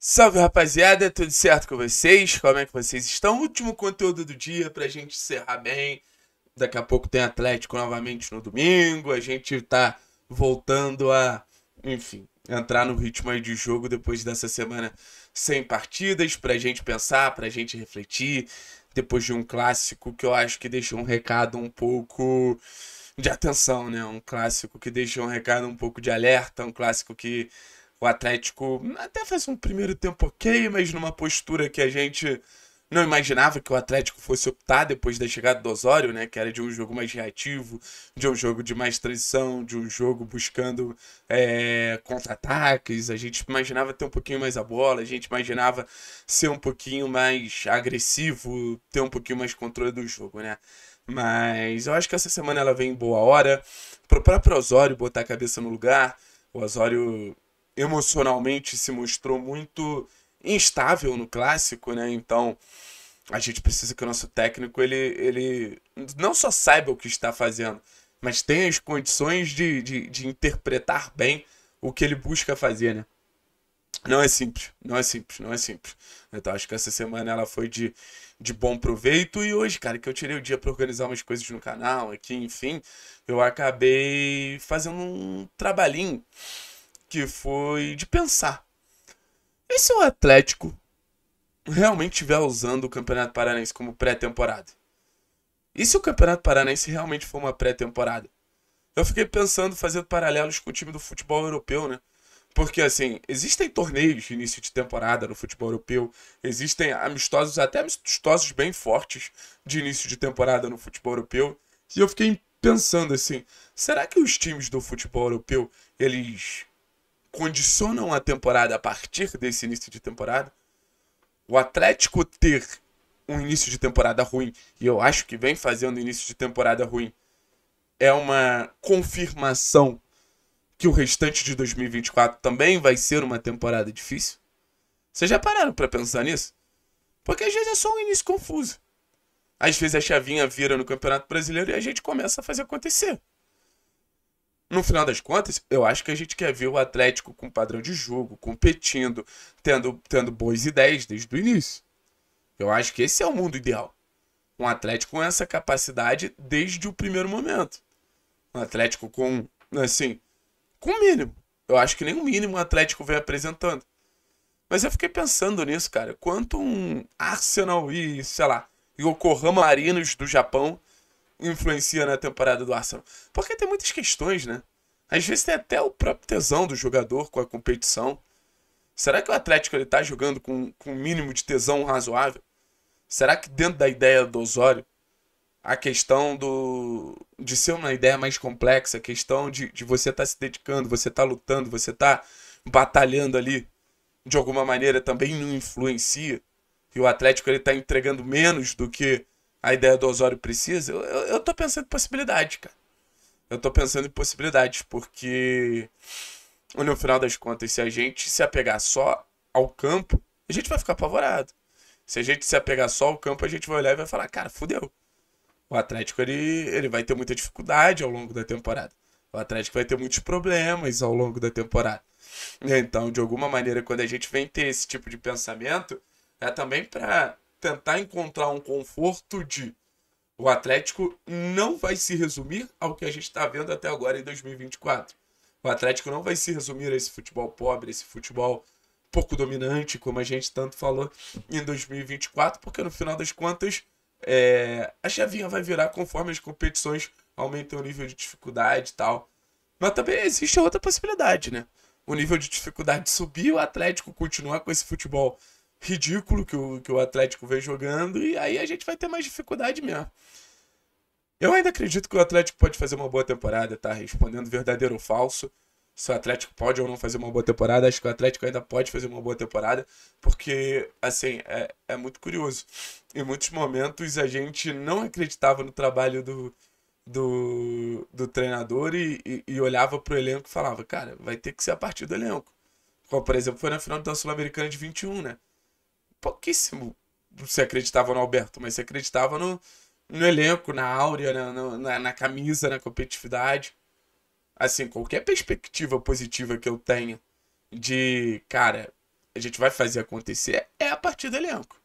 Salve rapaziada, tudo certo com vocês? Como é que vocês estão? Último conteúdo do dia pra gente encerrar bem. Daqui a pouco tem Atlético novamente no domingo. A gente tá voltando a, enfim, entrar no ritmo aí de jogo depois dessa semana sem partidas pra gente pensar, pra gente refletir. Depois de um clássico que eu acho que deixou um recado um pouco de atenção, né? Um clássico que deixou um recado um pouco de alerta, um clássico que o Atlético até fez um primeiro tempo ok, mas numa postura que a gente não imaginava que o Atlético fosse optar depois da chegada do Osório, né? Que era de um jogo mais reativo, de um jogo de mais transição, de um jogo buscando é, contra-ataques. A gente imaginava ter um pouquinho mais a bola, a gente imaginava ser um pouquinho mais agressivo, ter um pouquinho mais controle do jogo, né? Mas eu acho que essa semana ela vem em boa hora. Pro próprio Osório botar a cabeça no lugar, o Osório emocionalmente se mostrou muito instável no clássico, né? Então a gente precisa que o nosso técnico ele, ele não só saiba o que está fazendo, mas tenha as condições de, de, de interpretar bem o que ele busca fazer, né? Não é simples, não é simples, não é simples. Então acho que essa semana ela foi de, de bom proveito e hoje, cara, que eu tirei o dia para organizar umas coisas no canal aqui, enfim, eu acabei fazendo um trabalhinho que foi de pensar. E se o Atlético realmente estiver usando o Campeonato Paranaense como pré-temporada? E se o Campeonato Paranaense realmente for uma pré-temporada? Eu fiquei pensando, fazendo paralelos com o time do futebol europeu, né? Porque, assim, existem torneios de início de temporada no futebol europeu, existem amistosos, até amistosos bem fortes de início de temporada no futebol europeu. E eu fiquei pensando, assim, será que os times do futebol europeu, eles condicionam a temporada a partir desse início de temporada. O Atlético ter um início de temporada ruim, e eu acho que vem fazendo início de temporada ruim, é uma confirmação que o restante de 2024 também vai ser uma temporada difícil? Vocês já pararam para pensar nisso? Porque às vezes é só um início confuso. Às vezes a chavinha vira no Campeonato Brasileiro e a gente começa a fazer acontecer no final das contas, eu acho que a gente quer ver o Atlético com padrão de jogo, competindo, tendo, tendo boas ideias desde o início. Eu acho que esse é o mundo ideal. Um Atlético com essa capacidade desde o primeiro momento. Um Atlético com, assim, com o mínimo. Eu acho que nem o mínimo o Atlético vem apresentando. Mas eu fiquei pensando nisso, cara. Quanto um Arsenal e, sei lá, Yokohama Marinos do Japão influencia na temporada do Arsenal? Porque tem muitas questões, né? Às vezes tem até o próprio tesão do jogador com a competição. Será que o Atlético ele tá jogando com, com um mínimo de tesão razoável? Será que dentro da ideia do Osório, a questão do de ser uma ideia mais complexa, a questão de, de você estar tá se dedicando, você estar tá lutando, você estar tá batalhando ali, de alguma maneira também não influencia? E o Atlético ele tá entregando menos do que a ideia do Osório precisa, eu, eu, eu tô pensando em possibilidade, cara. Eu tô pensando em possibilidades, porque no final das contas, se a gente se apegar só ao campo, a gente vai ficar apavorado. Se a gente se apegar só ao campo, a gente vai olhar e vai falar, cara, fudeu. O Atlético ele, ele vai ter muita dificuldade ao longo da temporada. O Atlético vai ter muitos problemas ao longo da temporada. Então, de alguma maneira, quando a gente vem ter esse tipo de pensamento, é também para tentar encontrar um conforto de o Atlético não vai se resumir ao que a gente está vendo até agora em 2024. O Atlético não vai se resumir a esse futebol pobre, esse futebol pouco dominante, como a gente tanto falou em 2024, porque no final das contas é, a chavinha vai virar conforme as competições aumentam o nível de dificuldade e tal. Mas também existe outra possibilidade, né? O nível de dificuldade subir, o Atlético continuar com esse futebol ridículo que o, que o Atlético vem jogando, e aí a gente vai ter mais dificuldade mesmo. Eu ainda acredito que o Atlético pode fazer uma boa temporada, tá? Respondendo verdadeiro ou falso. Se o Atlético pode ou não fazer uma boa temporada, acho que o Atlético ainda pode fazer uma boa temporada, porque, assim, é, é muito curioso. Em muitos momentos a gente não acreditava no trabalho do, do, do treinador e, e, e olhava pro elenco e falava, cara, vai ter que ser a partir do elenco. Como, por exemplo, foi na final da Sul-Americana de 21, né? pouquíssimo se acreditava no Alberto, mas se acreditava no, no elenco, na áurea, na, na, na camisa, na competitividade. Assim, qualquer perspectiva positiva que eu tenha de, cara, a gente vai fazer acontecer é a partir do elenco.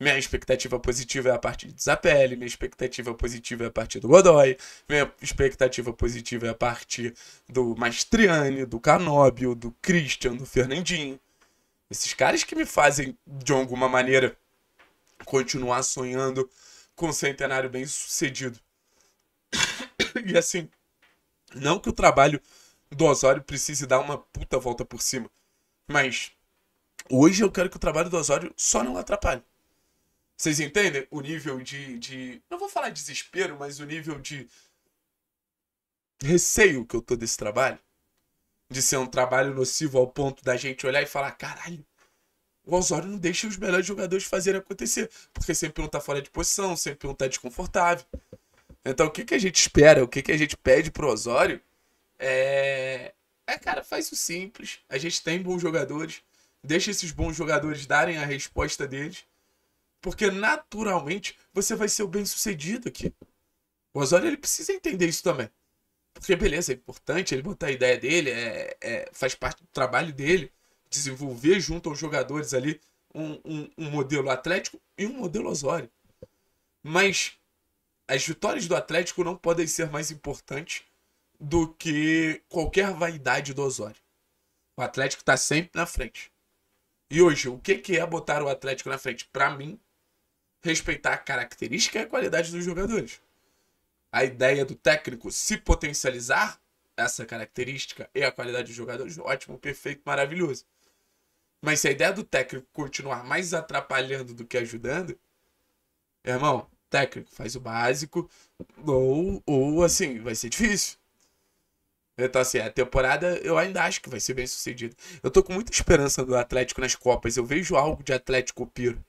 Minha expectativa positiva é a partir de Zapelli, minha expectativa positiva é a partir do Godoy, minha expectativa positiva é a partir do Mastriani, do Canóbio, do Christian, do Fernandinho. Esses caras que me fazem, de alguma maneira, continuar sonhando com um centenário bem sucedido. E assim, não que o trabalho do Osório precise dar uma puta volta por cima, mas hoje eu quero que o trabalho do Osório só não atrapalhe. Vocês entendem o nível de, de. Não vou falar desespero, mas o nível de receio que eu tô desse trabalho? de ser um trabalho nocivo ao ponto da gente olhar e falar: caralho, o Osório não deixa os melhores jogadores fazerem acontecer, porque sempre um tá fora de posição, sempre um tá desconfortável. Então, o que, que a gente espera, o que, que a gente pede pro Osório é. É, cara, faz o simples. A gente tem bons jogadores. Deixa esses bons jogadores darem a resposta deles. Porque naturalmente você vai ser o bem sucedido aqui. O Osório ele precisa entender isso também. Porque, beleza, é importante ele botar a ideia dele, é, é faz parte do trabalho dele, desenvolver junto aos jogadores ali um, um, um modelo Atlético e um modelo Osório. Mas as vitórias do Atlético não podem ser mais importantes do que qualquer vaidade do Osório. O Atlético está sempre na frente. E hoje, o que é botar o Atlético na frente? Para mim, respeitar a característica e a qualidade dos jogadores a ideia do técnico se potencializar essa característica e a qualidade dos jogadores, ótimo, perfeito, maravilhoso. Mas se a ideia do técnico continuar mais atrapalhando do que ajudando, irmão, técnico faz o básico, ou, ou assim, vai ser difícil. Então, assim, a temporada eu ainda acho que vai ser bem sucedida. Eu tô com muita esperança do Atlético nas Copas. Eu vejo algo de Atlético Piro.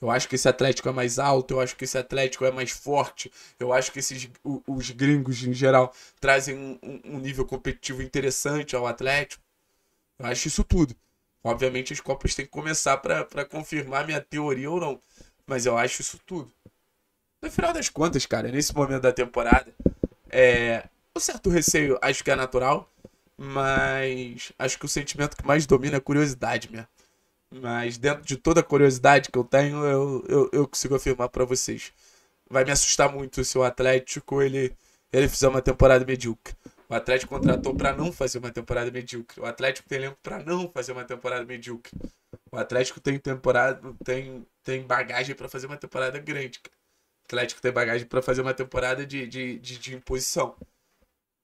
Eu acho que esse Atlético é mais alto, eu acho que esse Atlético é mais forte, eu acho que esses, os gringos em geral trazem um, um nível competitivo interessante ao Atlético. Eu acho isso tudo. Obviamente as Copas têm que começar para confirmar minha teoria ou não, mas eu acho isso tudo. No final das contas, cara, nesse momento da temporada, é, um certo receio acho que é natural, mas acho que o sentimento que mais domina é a curiosidade mesmo. Mas dentro de toda a curiosidade que eu tenho, eu, eu, eu consigo afirmar para vocês. Vai me assustar muito se o Atlético ele, ele fizer uma temporada medíocre. O Atlético contratou para não fazer uma temporada medíocre. O Atlético tem elenco para não fazer uma temporada medíocre. O Atlético tem temporada tem, tem bagagem para fazer uma temporada grande. O Atlético tem bagagem para fazer uma temporada de, de, de, de imposição.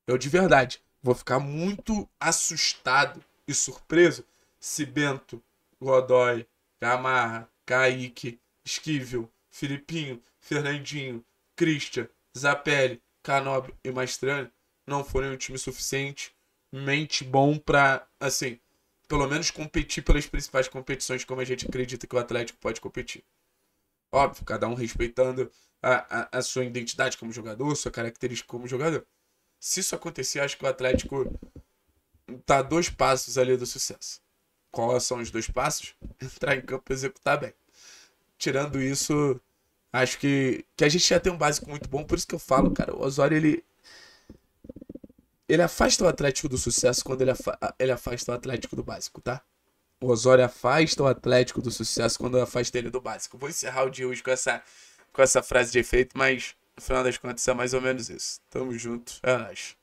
Eu de verdade vou ficar muito assustado e surpreso se Bento Godoy, Gamarra, Kaique, Esquivel, Filipinho, Fernandinho, Christian, Zapelli, Canob e Maestrani não forem um time suficientemente bom para, assim, pelo menos competir pelas principais competições como a gente acredita que o Atlético pode competir. Óbvio, cada um respeitando a, a, a sua identidade como jogador, sua característica como jogador. Se isso acontecer, acho que o Atlético tá dois passos ali do sucesso quais são os dois passos? Entrar em campo e executar bem. Tirando isso, acho que, que a gente já tem um básico muito bom, por isso que eu falo, cara, o Osório, ele, ele afasta o Atlético do sucesso quando ele, afa ele afasta o Atlético do básico, tá? O Osório afasta o Atlético do sucesso quando afasta ele do básico. Vou encerrar o dia hoje com essa, com essa frase de efeito, mas no final das contas é mais ou menos isso. Tamo junto, é nóis.